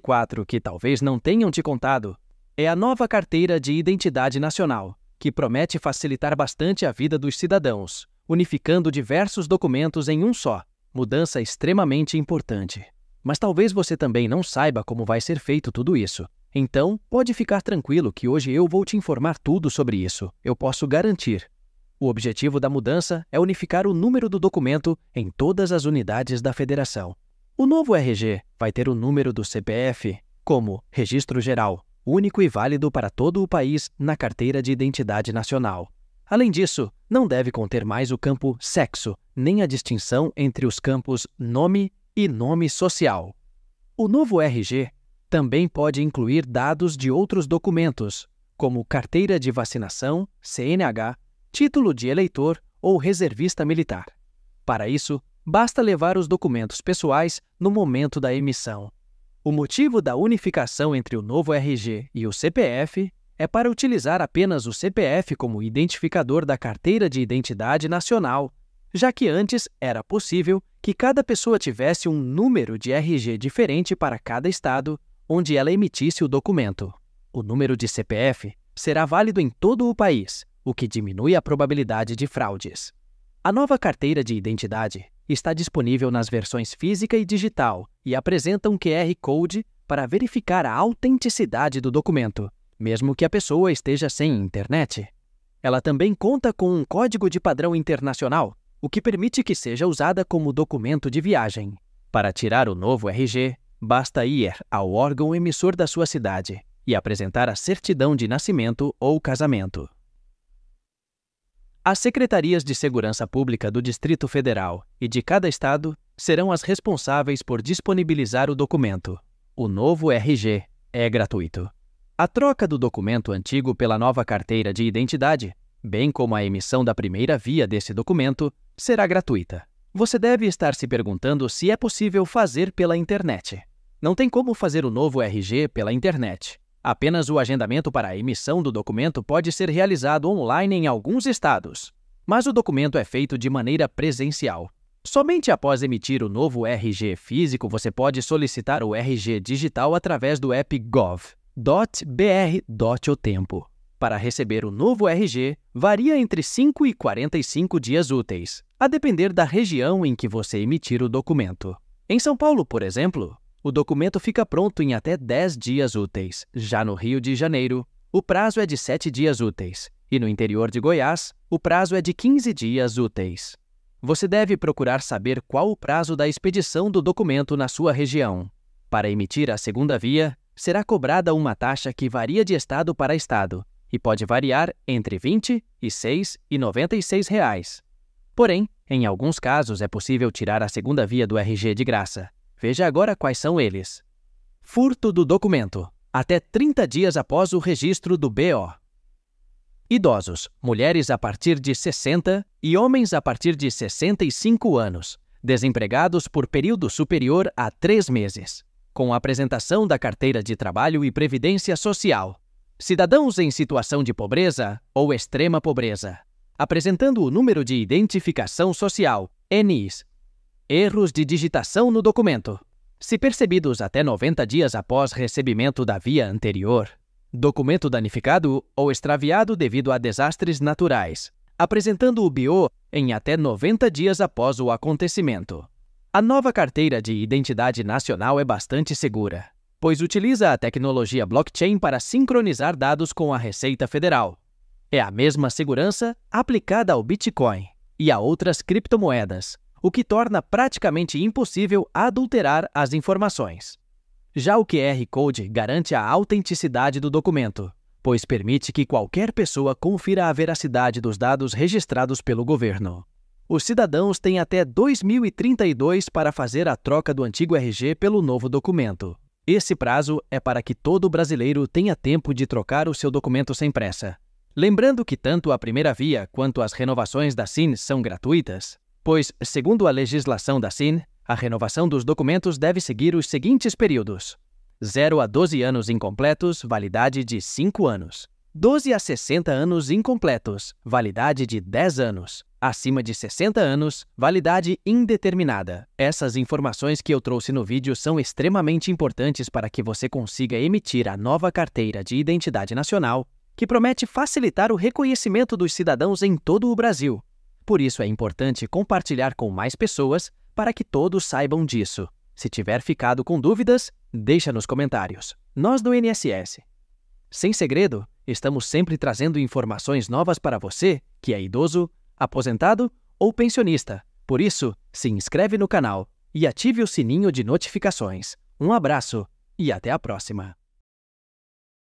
4 que talvez não tenham te contado é a nova Carteira de Identidade Nacional, que promete facilitar bastante a vida dos cidadãos, unificando diversos documentos em um só. Mudança extremamente importante. Mas talvez você também não saiba como vai ser feito tudo isso. Então, pode ficar tranquilo que hoje eu vou te informar tudo sobre isso, eu posso garantir. O objetivo da mudança é unificar o número do documento em todas as unidades da federação, o novo RG vai ter o número do CPF como registro geral, único e válido para todo o país na carteira de identidade nacional. Além disso, não deve conter mais o campo sexo, nem a distinção entre os campos nome e nome social. O novo RG também pode incluir dados de outros documentos, como carteira de vacinação, CNH, título de eleitor ou reservista militar. Para isso, basta levar os documentos pessoais no momento da emissão. O motivo da unificação entre o novo RG e o CPF é para utilizar apenas o CPF como identificador da Carteira de Identidade Nacional, já que antes era possível que cada pessoa tivesse um número de RG diferente para cada estado onde ela emitisse o documento. O número de CPF será válido em todo o país, o que diminui a probabilidade de fraudes. A nova carteira de identidade Está disponível nas versões física e digital e apresenta um QR Code para verificar a autenticidade do documento, mesmo que a pessoa esteja sem internet. Ela também conta com um código de padrão internacional, o que permite que seja usada como documento de viagem. Para tirar o novo RG, basta ir ao órgão emissor da sua cidade e apresentar a certidão de nascimento ou casamento. As secretarias de segurança pública do Distrito Federal e de cada estado serão as responsáveis por disponibilizar o documento. O novo RG é gratuito. A troca do documento antigo pela nova carteira de identidade, bem como a emissão da primeira via desse documento, será gratuita. Você deve estar se perguntando se é possível fazer pela internet. Não tem como fazer o novo RG pela internet. Apenas o agendamento para a emissão do documento pode ser realizado online em alguns estados, mas o documento é feito de maneira presencial. Somente após emitir o novo RG físico você pode solicitar o RG digital através do app gov.br.otempo. Para receber o novo RG, varia entre 5 e 45 dias úteis, a depender da região em que você emitir o documento. Em São Paulo, por exemplo, o documento fica pronto em até 10 dias úteis. Já no Rio de Janeiro, o prazo é de 7 dias úteis. E no interior de Goiás, o prazo é de 15 dias úteis. Você deve procurar saber qual o prazo da expedição do documento na sua região. Para emitir a segunda via, será cobrada uma taxa que varia de estado para estado e pode variar entre R$ 20 e 6 e 96 reais. Porém, em alguns casos é possível tirar a segunda via do RG de graça, Veja agora quais são eles: furto do documento, até 30 dias após o registro do BO. Idosos, mulheres a partir de 60 e homens a partir de 65 anos, desempregados por período superior a três meses, com apresentação da carteira de trabalho e previdência social. Cidadãos em situação de pobreza ou extrema pobreza, apresentando o número de identificação social, NIS, Erros de digitação no documento. Se percebidos até 90 dias após recebimento da via anterior, documento danificado ou extraviado devido a desastres naturais, apresentando o BIO em até 90 dias após o acontecimento. A nova carteira de identidade nacional é bastante segura, pois utiliza a tecnologia blockchain para sincronizar dados com a Receita Federal. É a mesma segurança aplicada ao Bitcoin e a outras criptomoedas, o que torna praticamente impossível adulterar as informações. Já o QR Code garante a autenticidade do documento, pois permite que qualquer pessoa confira a veracidade dos dados registrados pelo governo. Os cidadãos têm até 2032 para fazer a troca do antigo RG pelo novo documento. Esse prazo é para que todo brasileiro tenha tempo de trocar o seu documento sem pressa. Lembrando que tanto a primeira via quanto as renovações da SIN são gratuitas, pois, segundo a legislação da SIN, a renovação dos documentos deve seguir os seguintes períodos: 0 a 12 anos incompletos, validade de 5 anos. 12 a 60 anos incompletos, validade de 10 anos. Acima de 60 anos, validade indeterminada. Essas informações que eu trouxe no vídeo são extremamente importantes para que você consiga emitir a nova carteira de identidade nacional, que promete facilitar o reconhecimento dos cidadãos em todo o Brasil. Por isso é importante compartilhar com mais pessoas para que todos saibam disso. Se tiver ficado com dúvidas, deixa nos comentários. Nós do NSS. Sem segredo, estamos sempre trazendo informações novas para você que é idoso, aposentado ou pensionista. Por isso, se inscreve no canal e ative o sininho de notificações. Um abraço e até a próxima!